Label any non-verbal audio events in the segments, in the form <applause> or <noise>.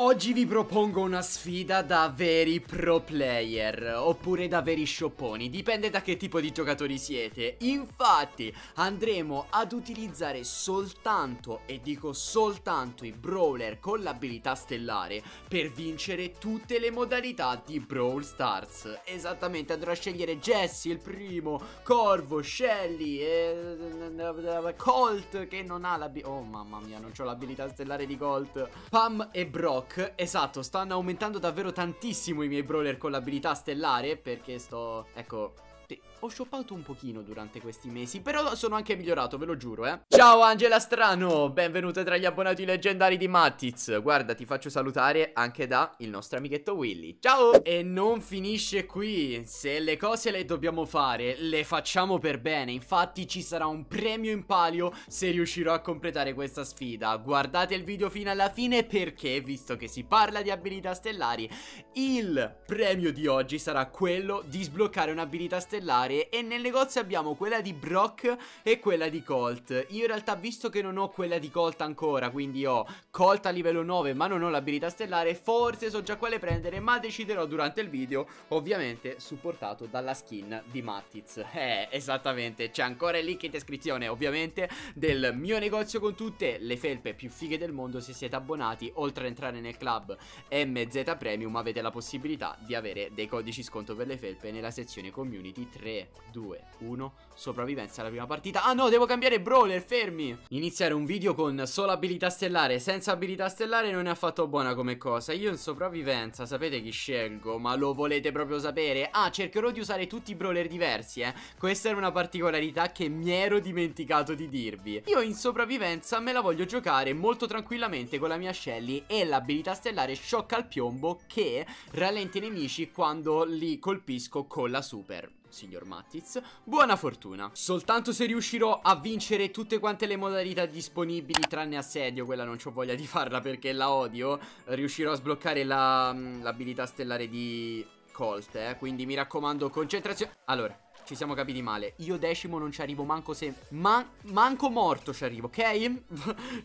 Oggi vi propongo una sfida da veri pro player, oppure da veri shopponi, dipende da che tipo di giocatori siete. Infatti andremo ad utilizzare soltanto, e dico soltanto, i brawler con l'abilità stellare per vincere tutte le modalità di Brawl Stars. Esattamente, andrò a scegliere Jesse il primo, Corvo, Shelly e... Colt che non ha l'abilità... Oh mamma mia, non ho l'abilità stellare di Colt. Pam e Brock Shock, esatto, stanno aumentando davvero tantissimo i miei brawler con l'abilità stellare perché sto, ecco, notte Ho shoppato un pochino durante questi mesi Però sono anche migliorato, ve lo giuro eh Ciao Angela Strano, benvenuta tra gli abbonati leggendari di Mattiz Guarda, ti faccio salutare anche da il nostro amichetto Willy Ciao! E non finisce qui Se le cose le dobbiamo fare, le facciamo per bene Infatti ci sarà un premio in palio se riuscirò a completare questa sfida Guardate il video fino alla fine perché, visto che si parla di abilità stellari Il premio di oggi sarà quello di sbloccare un'abilità stellare stellare e nel negozio abbiamo quella di Brock e quella di Colt. Io in realtà visto che non ho quella di Colt ancora, quindi ho Colt a livello 9 ma non ho l'abilità stellare, forse so già quale prendere ma deciderò durante il video, ovviamente supportato dalla skin di Mattiz. Eh, esattamente, c'è ancora il link in descrizione ovviamente del mio negozio con tutte le felpe più fighe del mondo se siete abbonati, oltre ad entrare nel club MZ Premium avete la possibilità di avere dei codici sconto per le felpe nella sezione community 3, 2, 1 Sopravvivenza alla prima partita Ah no, devo cambiare brawler, fermi Iniziare un video con solo abilità stellare Senza abilità stellare non è affatto buona come cosa Io in sopravvivenza, sapete chi scelgo? Ma lo volete proprio sapere? Ah, cercherò di usare tutti i brawler diversi, eh Questa era una particolarità che mi ero dimenticato di dirvi Io in sopravvivenza me la voglio giocare molto tranquillamente con la mia Shelly E l'abilità stellare sciocca al piombo che rallenta i nemici quando li colpisco con la super signor Mattiz Buona fortuna Soltanto se riuscirò a vincere tutte quante le modalità disponibili Tranne assedio, quella non ho voglia di farla perché la odio Riuscirò a sbloccare mm, l'abilità la, stellare di Colt eh? Quindi mi raccomando concentrazione Allora ci siamo capiti male Io decimo non ci arrivo manco se man Manco morto ci arrivo, ok?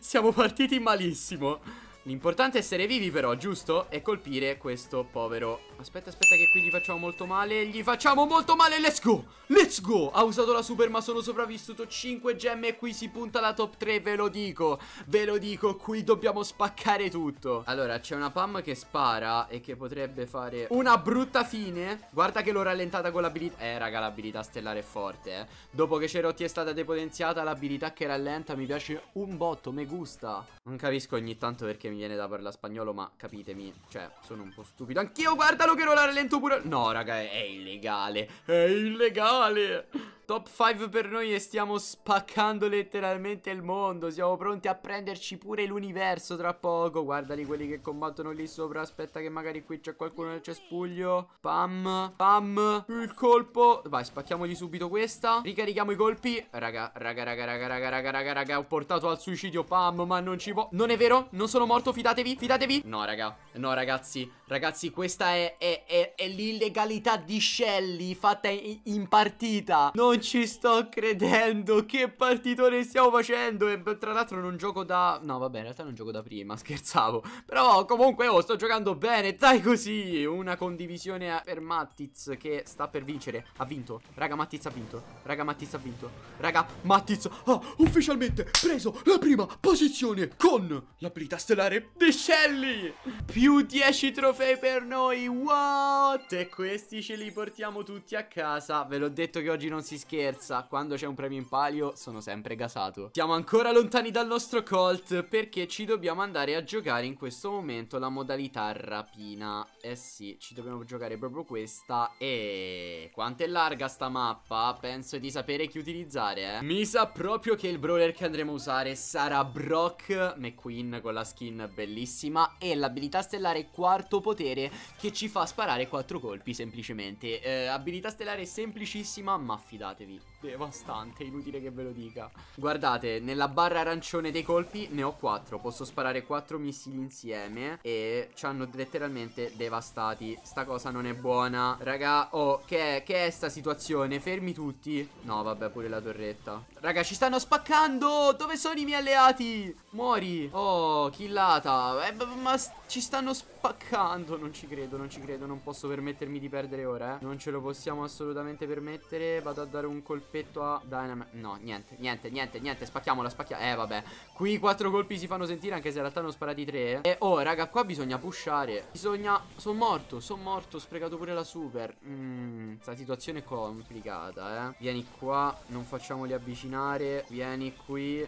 <laughs> siamo partiti malissimo L'importante è essere vivi però, giusto? E colpire questo povero Aspetta, aspetta che qui gli facciamo molto male Gli facciamo molto male, let's go Let's go, ha usato la super ma sono sopravvissuto 5 gemme e qui si punta la top 3 Ve lo dico, ve lo dico Qui dobbiamo spaccare tutto Allora, c'è una Pam che spara E che potrebbe fare una brutta fine Guarda che l'ho rallentata con l'abilità Eh raga, l'abilità stellare è forte eh. Dopo che Cerotti è stata depotenziata L'abilità che rallenta mi piace un botto Me gusta Non capisco ogni tanto perché mi viene da parlare spagnolo Ma capitemi, cioè, sono un po' stupido Anch'io, guardalo che rollare lento pure... No, raga, è illegale. È illegale. Top 5 per noi e stiamo spaccando letteralmente il mondo Siamo pronti a prenderci pure l'universo tra poco Guardali quelli che combattono lì sopra Aspetta che magari qui c'è qualcuno nel cespuglio Pam, pam Il colpo Vai, spacchiamogli subito questa Ricarichiamo i colpi Raga, raga, raga, raga, raga, raga, raga, raga Ho portato al suicidio Pam, ma non ci vo... Non è vero? Non sono morto, fidatevi, fidatevi No, raga, no ragazzi Ragazzi, questa è, è, è, è l'illegalità di Shelly Fatta in, in partita Non non ci sto credendo. Che partitone stiamo facendo? E tra l'altro non gioco da... No, vabbè, in realtà non gioco da prima, <laughs> scherzavo. Però comunque oh, sto giocando bene, dai così. Una condivisione per Mattiz che sta per vincere. Ha vinto. Raga, Mattiz ha vinto. Raga, Mattiz ha vinto. Raga, Mattiz ha ah, ufficialmente preso la prima posizione con l'abilità stellare di Shelly. Più 10 trofei per noi. What? E questi ce li portiamo tutti a casa. Ve l'ho detto che oggi non si scherza, quando c'è un premio in palio sono sempre gasato. Siamo ancora lontani dal nostro Colt perché ci dobbiamo andare a giocare in questo momento la modalità rapina. Eh sì, ci dobbiamo giocare proprio questa e... Quanto è larga sta mappa? Penso di sapere chi utilizzare, eh. Mi sa proprio che il brawler che andremo a usare sarà Brock McQueen con la skin bellissima e l'abilità stellare quarto potere che ci fa sparare quattro colpi semplicemente. Eh, abilità stellare semplicissima ma fidata Ricordatevi, devastante, inutile che ve lo dica. Guardate, nella barra arancione dei colpi ne ho 4, posso sparare 4 missili insieme e ci hanno letteralmente devastati. Sta cosa non è buona. Raga, oh, che è, che è sta situazione? Fermi tutti. No, vabbè, pure la torretta. Raga, ci stanno spaccando! Dove sono i miei alleati? Muori! Oh, killata! Eh, ma ci stanno spaccando! Non ci credo, non ci credo, non posso permettermi di perdere ora, eh. Non ce lo possiamo assolutamente permettere. Vado a dare un colpo rispetto a Dynamite No, niente, niente, niente, niente Spacchiamola, spacchiamo Eh, vabbè Qui quattro colpi si fanno sentire Anche se in realtà hanno spara tre E oh, raga, qua bisogna pushare Bisogna... Sono morto, sono morto Ho sprecato pure la super Mmm, sta situazione è complicata, eh Vieni qua Non facciamoli avvicinare Vieni qui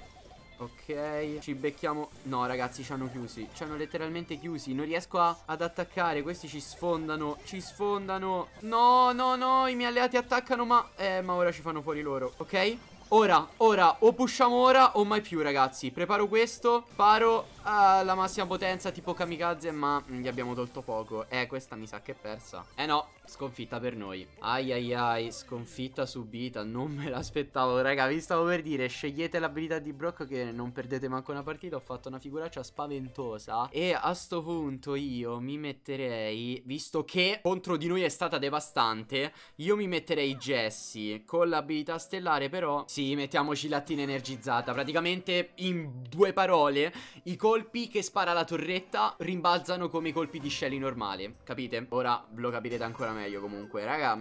Ok Ci becchiamo No ragazzi ci hanno chiusi Ci hanno letteralmente chiusi Non riesco a, ad attaccare Questi ci sfondano Ci sfondano No no no I miei alleati attaccano ma Eh ma ora ci fanno fuori loro Ok Ora, ora, o pushiamo ora o mai più ragazzi Preparo questo, paro Ah, la massima potenza tipo kamikaze ma gli abbiamo tolto poco Eh questa mi sa che è persa Eh no, sconfitta per noi Ai ai ai, sconfitta subita, non me l'aspettavo raga Vi stavo per dire, scegliete l'abilità di Brock che non perdete manco una partita Ho fatto una figuraccia spaventosa E a sto punto io mi metterei, visto che contro di noi è stata devastante Io mi metterei Jesse con l'abilità stellare però Sì, mettiamoci lattina energizzata Praticamente in due parole i colpi colpi che spara la torretta rimbalzano come i colpi di Shelly normali, capite? Ora lo capirete ancora meglio comunque, raga,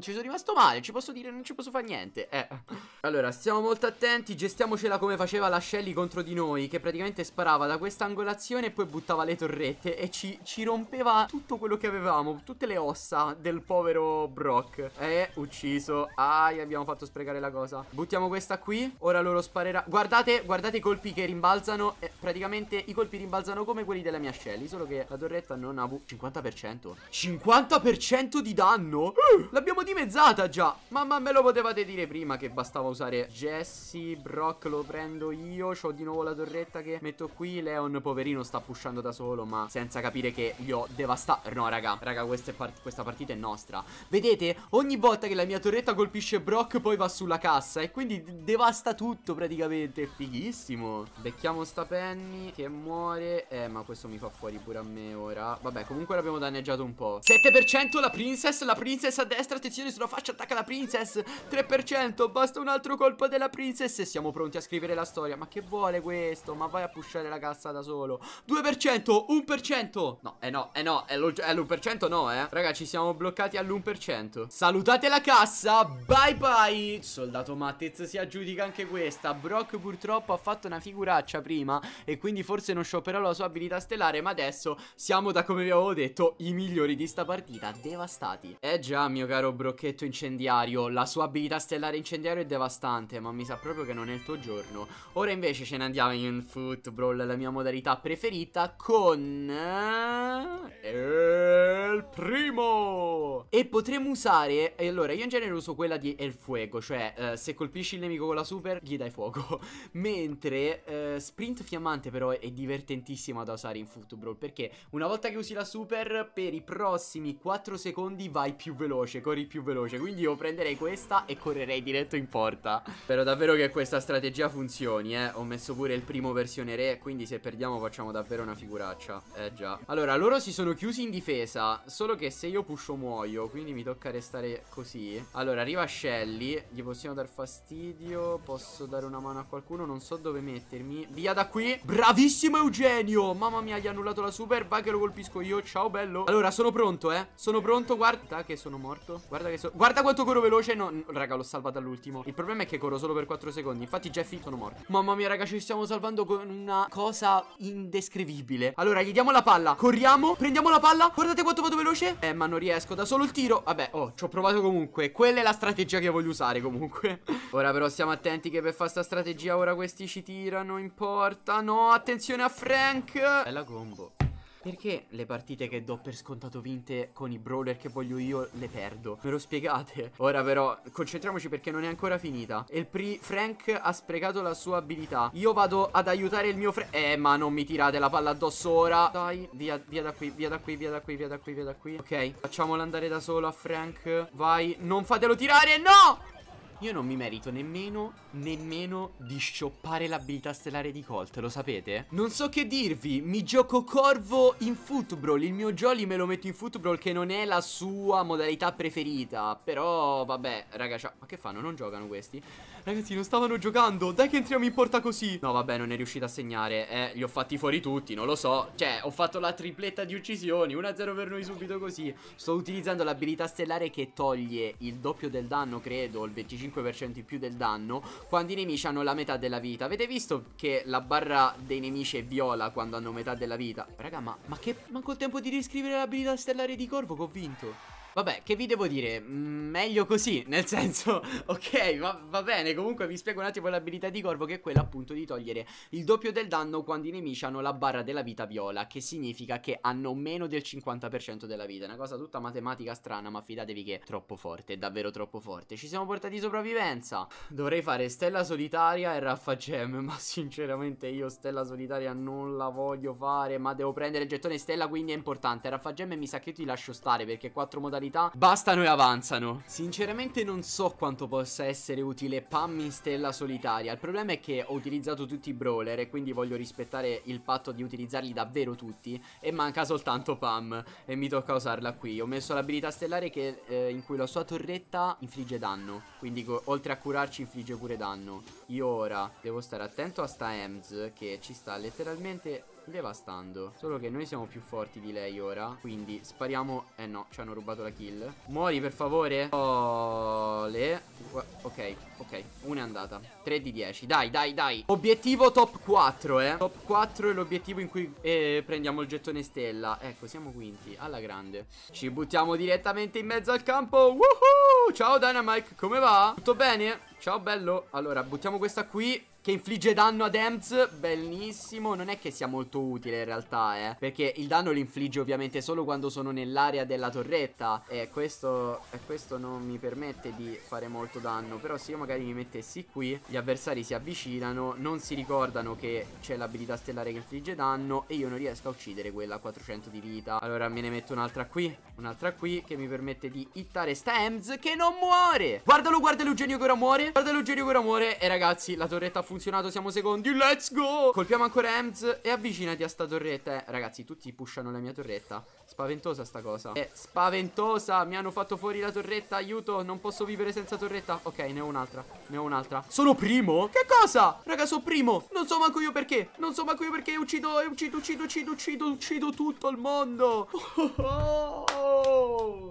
ci sono rimasto male, ci posso dire, non ci posso fare niente, eh. <laughs> Allora, stiamo molto attenti, gestiamocela come faceva la Shelly contro di noi, che praticamente sparava da questa angolazione e poi buttava le torrette e ci, ci rompeva tutto quello che avevamo, tutte le ossa del povero Brock. Eh, ucciso, ah, abbiamo fatto sprecare la cosa. Buttiamo questa qui, ora loro sparerà, guardate, guardate i colpi che rimbalzano, eh, praticamente i colpi rimbalzano come quelli della mia Shelly Solo che la torretta non ha avuto 50% 50% di danno eh. L'abbiamo dimezzata già Mamma me lo potevate dire prima che bastava usare Jesse Brock lo prendo io C'ho di nuovo la torretta che metto qui Leon poverino sta pushando da solo Ma senza capire che li ho devastati No raga Raga questa, part questa partita è nostra Vedete ogni volta che la mia torretta colpisce Brock Poi va sulla cassa E quindi devasta tutto praticamente Fighissimo Becchiamo sta Penny Che muore Eh ma questo mi fa fuori pure a me ora Vabbè comunque l'abbiamo danneggiato un po' 7% la princess La princess a destra Attenzione sulla faccia attacca la princess 3% Basta un altro colpo della princess E siamo pronti a scrivere la storia Ma che vuole questo? Ma vai a pushare la cassa da solo 2% 1% No eh no eh no È l'1% no eh Raga ci siamo bloccati all'1% Salutate la cassa Bye bye Soldato Mattez si aggiudica anche questa Brock purtroppo ha fatto una figuraccia prima E quindi forse forse non scioperò la sua abilità stellare ma adesso siamo da come vi avevo detto i migliori di sta partita, devastati Eh già mio caro brocchetto incendiario, la sua abilità stellare incendiario è devastante ma mi sa proprio che non è il tuo giorno Ora invece ce ne andiamo in football, la mia modalità preferita con... Il eh, primo! E potremmo usare... Allora io in genere uso quella di El Fuego, cioè eh, se colpisci il nemico con la super gli dai fuoco <laughs> Mentre eh, sprint fiammante però è divertentissima da usare in football perché una volta che usi la super per i prossimi 4 secondi vai più veloce, corri più veloce, quindi io prenderei questa e correrei diretto in porta. Spero davvero che questa strategia funzioni, eh. Ho messo pure il primo versione re, quindi se perdiamo facciamo davvero una figuraccia. Eh già. Allora, loro si sono chiusi in difesa, solo che se io pusho muoio, quindi mi tocca restare così. Allora, arriva Shelly, gli possiamo dar fastidio, posso dare una mano a qualcuno, non so dove mettermi. Via da qui, bravissimo! Bravissimo Eugenio Mamma mia gli ha annullato la super Va che lo colpisco io Ciao bello Allora sono pronto eh Sono pronto Guarda che sono morto Guarda che sono Guarda quanto corro veloce No raga l'ho salvato all'ultimo Il problema è che corro solo per 4 secondi Infatti Jeffy sono morto Mamma mia raga ci stiamo salvando con una cosa indescrivibile Allora gli diamo la palla Corriamo Prendiamo la palla Guardate quanto vado veloce Eh ma non riesco Da solo il tiro Vabbè oh ci ho provato comunque Quella è la strategia che voglio usare comunque <laughs> Ora però stiamo attenti che per fare sta strategia Ora questi ci tirano in porta No attenzione attenzione a Frank Bella combo perché le partite che do per scontato vinte con i brawler che voglio io le perdo? Me lo spiegate? Ora però concentriamoci perché non è ancora finita. E il pri Frank ha sprecato la sua abilità. Io vado ad aiutare il mio Frank. Eh ma non mi tirate la palla addosso ora. Dai via, via da qui via da qui via da qui via da qui via da qui. Ok facciamolo andare da solo a Frank. Vai non fatelo tirare no! Io non mi merito nemmeno, nemmeno di scioppare l'abilità stellare di Colt, lo sapete? Non so che dirvi, mi gioco Corvo in Footbrawl, il mio Jolly me lo metto in Footbrawl che non è la sua modalità preferita, però vabbè, raga, ma che fanno? Non giocano questi? Ragazzi, non stavano giocando. Dai che entriamo in porta così. No, vabbè, non è riuscito a segnare. Eh, li ho fatti fuori tutti, non lo so. Cioè, ho fatto la tripletta di uccisioni. 1-0 per noi subito così. Sto utilizzando l'abilità stellare che toglie il doppio del danno, credo, il 25% in più del danno, quando i nemici hanno la metà della vita. Avete visto che la barra dei nemici è viola quando hanno metà della vita? Raga, ma, ma che... Manco il tempo di riscrivere l'abilità stellare di Corvo che ho vinto. Vabbè, che vi devo dire? Mm, meglio così, <laughs> nel senso, ok, va, va bene, comunque vi spiego un attimo l'abilità di Corvo che è quella appunto di togliere il doppio del danno quando i nemici hanno la barra della vita viola, che significa che hanno meno del 50% della vita, una cosa tutta matematica strana, ma fidatevi che è troppo forte, è davvero troppo forte. Ci siamo portati sopravvivenza, dovrei fare Stella Solitaria e Raffa Gem, ma sinceramente io Stella Solitaria non la voglio fare, ma devo prendere il gettone Stella, quindi è importante. Raffa Gem mi sa che ti lascio stare perché quattro modalità possibilità bastano e avanzano. Sinceramente non so quanto possa essere utile Pam in stella solitaria, il problema è che ho utilizzato tutti i brawler e quindi voglio rispettare il patto di utilizzarli davvero tutti e manca soltanto Pam e mi tocca usarla qui. Ho messo l'abilità stellare che, eh, in cui la sua torretta infligge danno, quindi oltre a curarci infligge pure danno. Io ora devo stare attento a sta Ems che ci sta letteralmente devastando Solo che noi siamo più forti di lei ora Quindi spariamo Eh no, ci hanno rubato la kill Muori per favore Oh, le Ok, ok, una è andata 3 di 10, dai, dai, dai Obiettivo top 4, eh Top 4 è l'obiettivo in cui eh, prendiamo il gettone stella Ecco, siamo quinti, alla grande Ci buttiamo direttamente in mezzo al campo Woohoo! Ciao Dynamite, come va? Tutto bene? Ciao bello Allora, buttiamo questa qui che infligge danno ad Ems Bellissimo Non è che sia molto utile in realtà eh Perché il danno lo infligge ovviamente solo quando sono nell'area della torretta E questo, e questo non mi permette di fare molto danno Però se io magari mi mettessi qui Gli avversari si avvicinano Non si ricordano che c'è l'abilità stellare che infligge danno E io non riesco a uccidere quella a 400 di vita Allora me ne metto un'altra qui Un'altra qui che mi permette di hittare Stamz che non muore Guardalo, guarda Eugenio che ora muore Guarda Eugenio che ora muore E ragazzi, la torretta ha funzionato, siamo secondi Let's go! Colpiamo ancora Ems e avvicinati a sta torretta eh, Ragazzi, tutti pushano la mia torretta Spaventosa sta cosa È eh, spaventosa, mi hanno fatto fuori la torretta Aiuto, non posso vivere senza torretta Ok, ne ho un'altra, ne ho un'altra Sono primo? Che cosa? Raga, sono primo Non so manco io perché Non so manco io perché uccido, uccido, uccido, uccido, uccido, uccido tutto il mondo Oh, oh, oh.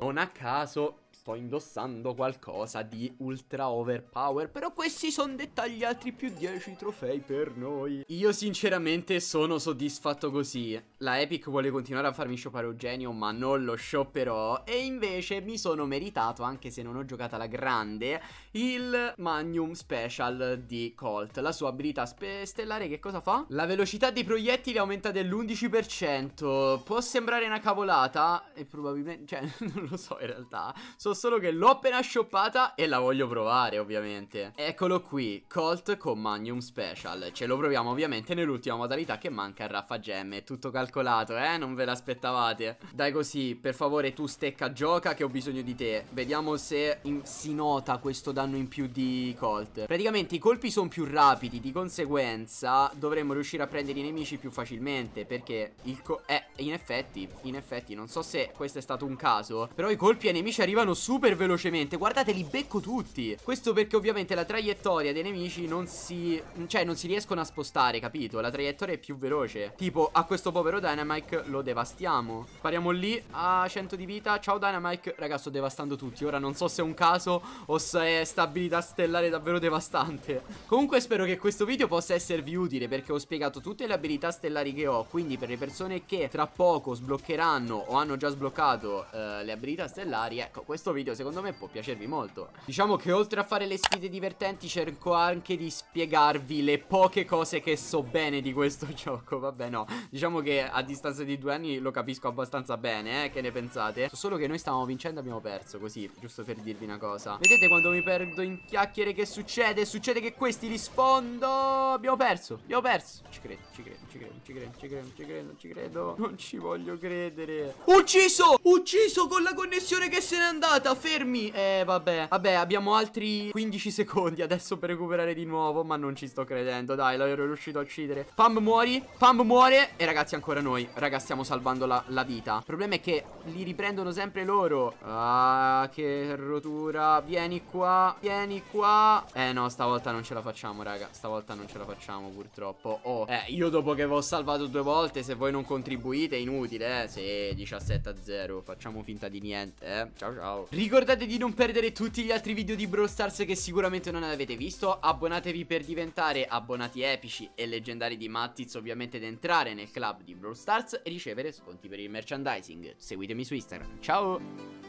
Non a caso sto indossando qualcosa di ultra overpower Però questi sono dettagli altri più 10 trofei per noi Io sinceramente sono soddisfatto così La Epic vuole continuare a farmi shoppare Eugenio ma non lo shopperò E invece mi sono meritato anche se non ho giocato alla grande Il Magnum Special di Colt La sua abilità stellare che cosa fa? La velocità dei proiettili aumenta dell'11% Può sembrare una cavolata E probabilmente, cioè <laughs> non lo so in realtà Sono solo che l'ho appena shoppata e la voglio provare ovviamente Eccolo qui, Colt con Magnum Special Ce lo proviamo ovviamente nell'ultima modalità che manca il Raffa Gemme Tutto calcolato eh, non ve l'aspettavate Dai così, per favore tu stecca gioca che ho bisogno di te Vediamo se in, si nota questo danno in più di Colt Praticamente i colpi sono più rapidi, di conseguenza dovremmo riuscire a prendere i nemici più facilmente Perché il co... eh, in effetti, in effetti, non so se questo è stato un caso Però i colpi ai nemici arrivano su super velocemente Guardate li becco tutti Questo perché ovviamente la traiettoria dei nemici non si... Cioè non si riescono a spostare, capito? La traiettoria è più veloce Tipo a questo povero Dynamite lo devastiamo Spariamo lì a 100 di vita Ciao Dynamite Raga sto devastando tutti Ora non so se è un caso o se è stabilità stellare davvero devastante Comunque spero che questo video possa esservi utile Perché ho spiegato tutte le abilità stellari che ho Quindi per le persone che tra poco sbloccheranno o hanno già sbloccato eh, le abilità stellari Ecco questo questo video secondo me può piacervi molto Diciamo che oltre a fare le sfide divertenti cerco anche di spiegarvi le poche cose che so bene di questo <laughs> gioco Vabbè no, diciamo che a distanza di due anni lo capisco abbastanza bene, eh, che ne pensate? So solo che noi stavamo vincendo e abbiamo perso, così, giusto per dirvi una cosa Vedete quando mi perdo in chiacchiere che succede? Succede che questi li sfondo Abbiamo perso, abbiamo perso Ci credo, ci credo, ci credo, ci credo, ci credo, ci credo, ci credo Non ci voglio credere Ucciso, ucciso con la connessione che se n'è andata andata, fermi Eh vabbè, vabbè abbiamo altri 15 secondi adesso per recuperare di nuovo Ma non ci sto credendo, dai, l'ero riuscito a uccidere Pam muori, Pam muore E ragazzi ancora noi, raga stiamo salvando la, la vita Il problema è che li riprendono sempre loro Ah, che rotura Vieni qua, vieni qua Eh no, stavolta non ce la facciamo raga Stavolta non ce la facciamo purtroppo Oh, eh, io dopo che vi ho salvato due volte Se voi non contribuite è inutile, eh Sì, 17 a 0, facciamo finta di niente, eh Ciao ciao Ricordate di non perdere tutti gli altri video di Brawl Stars che sicuramente non avete visto Abbonatevi per diventare abbonati epici e leggendari di Mattiz Ovviamente ed entrare nel club di Brawl Stars e ricevere sconti per il merchandising Seguitemi su Instagram, ciao!